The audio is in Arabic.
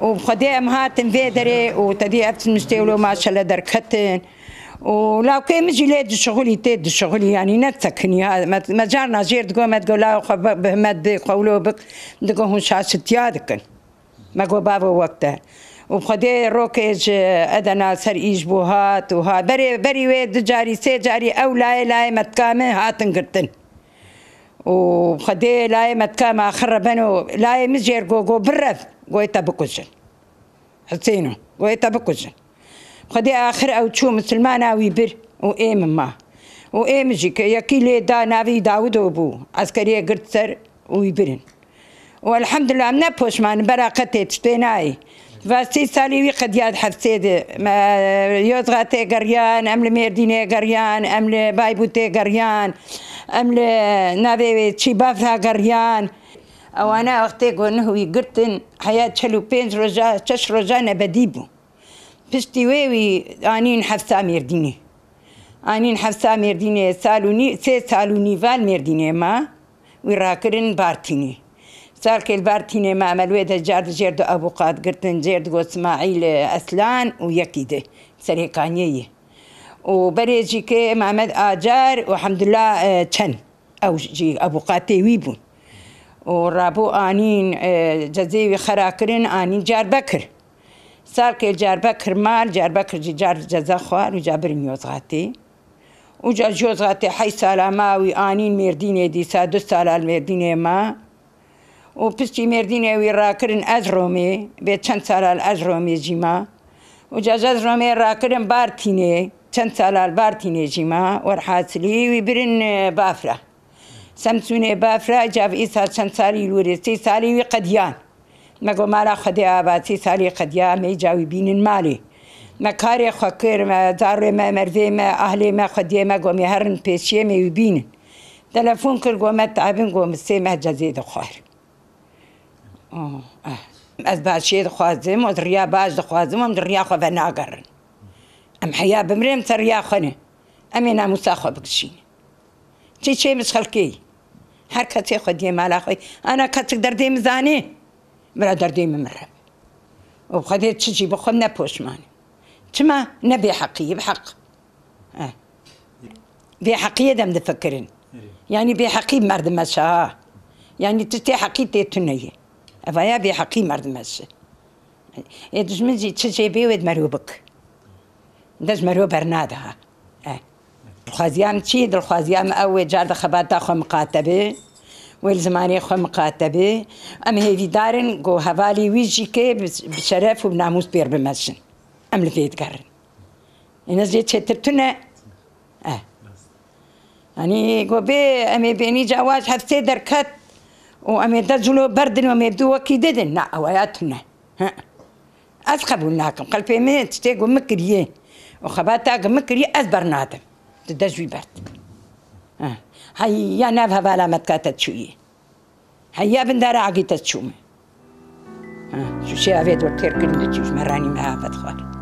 وبخدي مهاتن فيدري وتدي أبت مستيولو ما شاء الله دركتن ولو كان مجي لاد الشغل يتاد الشغل يعني نتسكني هذا ما جارنا جير تقول ما تقول لا بهمات بيق قولو بق تقول هون شاشة يادكن ما قول بابا وقتها وبخدي روكج أدنا سر إيج بوهات وها بري بري ويد جاري سي جاري أو لاي لاي متكامل هاتن قرتن وخدي لاي متكاما خربانو لاي مزجير غوغو برف غويتا بكوجن حسينو غويتا بكوجن خدي آخر أو تشو مسلمانا ويبر وإيم ما وإيم جيك يكي لي دا نافي داود وبو عسكرية قرد سر ويبرن والحمد لله منا بوشمان برا قتي تشتيناي فاستي سالي وي قد ياد حسيد ما يوزغاتي قريان أمل ميرديني قريان أمل بايبوتي قريان ئەم لە نابێوێت چی بافها گەڕیان ئەوانە ئەختێ گۆنەهوی گرتن حیات چەل و پێنج ڕۆژە چەش ڕۆژانە بەدی بوو پشتی وێوی ئانین هەفتا مردینی ئانین هەفتا مردینێ سێ سال و نیڤال مردینێما وی ڕاکردن بارتینی سالکە بارتینێ مامەلوێ دەجار ژێرد ئەبووقات گرتن جێرد گۆسمماعی لە ئەسلان و یەکی دێ سەرێکانیەیە وبەرێکی کێ ئەمامەد ئاجار و حەمدلا چەند ئەو ئەبوو قاتێوی بوون و ڕابوو ئانین جەزێوی خەراکردن ئانین جار بەکرد ساکێ جاربە کرمار جاربە کردی جار جەزە خوار و جابرین یۆزغاتی و جا جۆزغاتی حی سالا ماوی ئانین مردینێ دیسا دو سالال مردینێ ما و پستی مردینێوی ڕاکردن ئەزڕۆمێ بێت چەند سالال ئەزڕۆمێ جیما و جاجەز ڕۆمێ ڕاکردن بارتینێ چند سال بارتی نێژیمە وەرحاتلی وی برن سمسونه سەمسونێ بافرا ای سال چند سالی لورێستی سالی وی قدیان، مگو مالا خەدێ ئاباتی سالی قدیان، می جاوی بینن مالی ما، کارێ ما، داڕێمە ما، ئاهلێمە ما، گۆمی هەرن پێچیەمە وی بینن تەلەفۆن کرد گۆمە تابن گۆمە سێمە جەزێ دەخوار از باشێ دەخوازم و دریا باش خوازم، ئەم دریا خۆ بە ئەم حیا بمرێم تەریا امینا ئەمێ ناموساخوا بکشینە چی هر چێ مسخەلکەی هەر کە تێ خۆ دیێ مالاخۆی ئەنا کەچک دەردەی مزانێ برا دەردەی ممرە و چی چجی بە خۆم نەپۆشمانە چما نەبێ حەقی بحق دم بێ حەقیە دەم دەفکردن ینی بێ یعنی تی ینی تو تێ حەقی تێتونەیە ئەڤیا بێ حەقی مردمەش دژمنجی چجێ چی مەرو بک دەژمەرۆ بەرنادەها خوازیام چی دڵخوازیام ئەوێ جار دەخەبات تا خۆم قاتەبێ ویل زمانی ام قاتەبێ دارن هێویدارن گۆ هەوالی ویژی کێ بشەرەف و ناموس پێر بمەشن ئەم لە پێتگەڕن نەزێ چێترتونە ئەنی گۆ بێ ئەمێ بێنی جاواز هەفتێ دەرکەت و ئەمێ دەجلۆ بەردن و مێدووەکی دەدن نا ئەوەیە تونە ئەس قەبول ناکەم قەلپێمێ شتێک و مکریە وخباتا قمكري از برنات تدجوي هي آه. هيا نافها بالا تكاتت تشوي هيا دار عقيتت تشومي ها شو شي أفيد وكير كلمة تشوش مراني معها فتخالي